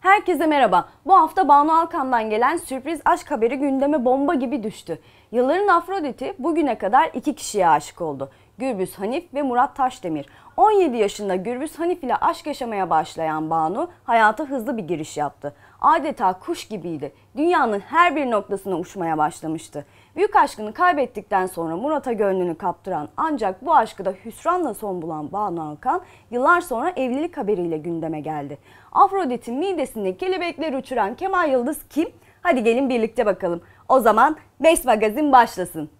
Herkese merhaba. Bu hafta Banu Alkan'dan gelen sürpriz aşk haberi gündeme bomba gibi düştü. Yılların Afrodit'i bugüne kadar iki kişiye aşık oldu. Gürbüz Hanif ve Murat Taşdemir. 17 yaşında Gürbüz Hanif ile aşk yaşamaya başlayan Banu hayata hızlı bir giriş yaptı adeta kuş gibiydi. Dünyanın her bir noktasına uçmaya başlamıştı. Büyük aşkını kaybettikten sonra Murat'a gönlünü kaptıran ancak bu aşkı da hüsranla son bulan Banu Alkan yıllar sonra evlilik haberiyle gündeme geldi. Afrodit'in midesinde kelebekler uçuran Kemal Yıldız kim? Hadi gelin birlikte bakalım. O zaman Best Magazin başlasın.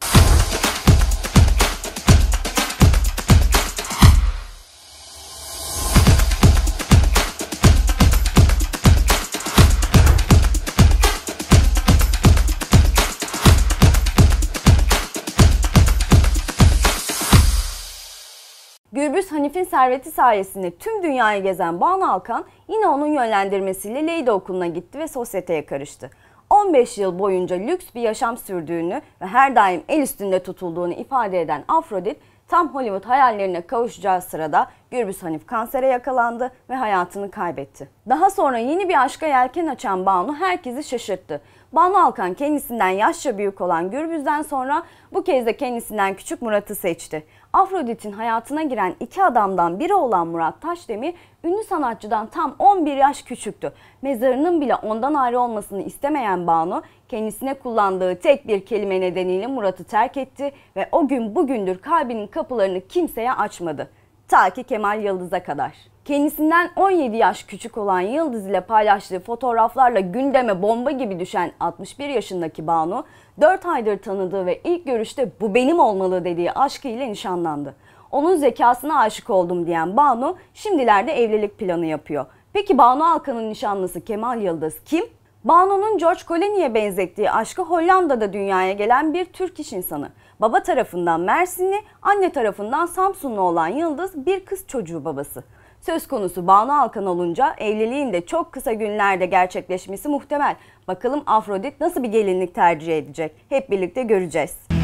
Gürbüz Hanif'in serveti sayesinde tüm dünyayı gezen Banu Alkan yine onun yönlendirmesiyle Leyde Okulu'na gitti ve sosyeteye karıştı. 15 yıl boyunca lüks bir yaşam sürdüğünü ve her daim el üstünde tutulduğunu ifade eden Afrodit tam Hollywood hayallerine kavuşacağı sırada Gürbüz Hanif kansere yakalandı ve hayatını kaybetti. Daha sonra yeni bir aşka yelken açan Banu herkesi şaşırttı. Banu Alkan kendisinden yaşça büyük olan Gürbüz'den sonra bu kez de kendisinden küçük Murat'ı seçti. Afrodit'in hayatına giren iki adamdan biri olan Murat Taşdemir, ünlü sanatçıdan tam 11 yaş küçüktü. Mezarının bile ondan ayrı olmasını istemeyen Banu, kendisine kullandığı tek bir kelime nedeniyle Murat'ı terk etti ve o gün bugündür kalbinin kapılarını kimseye açmadı ta ki Kemal Yıldız'a kadar. Kendisinden 17 yaş küçük olan Yıldız ile paylaştığı fotoğraflarla gündeme bomba gibi düşen 61 yaşındaki Banu, 4 aydır tanıdığı ve ilk görüşte bu benim olmalı dediği aşkıyla nişanlandı. Onun zekasına aşık oldum diyen Banu şimdilerde evlilik planı yapıyor. Peki Banu Alkan'ın nişanlısı Kemal Yıldız kim? Banu'nun George Colony'e benzettiği aşkı Hollanda'da dünyaya gelen bir Türk iş insanı. Baba tarafından Mersinli, anne tarafından Samsunlu olan Yıldız bir kız çocuğu babası. Söz konusu Banu Alkan olunca evliliğin de çok kısa günlerde gerçekleşmesi muhtemel. Bakalım Afrodit nasıl bir gelinlik tercih edecek? Hep birlikte göreceğiz.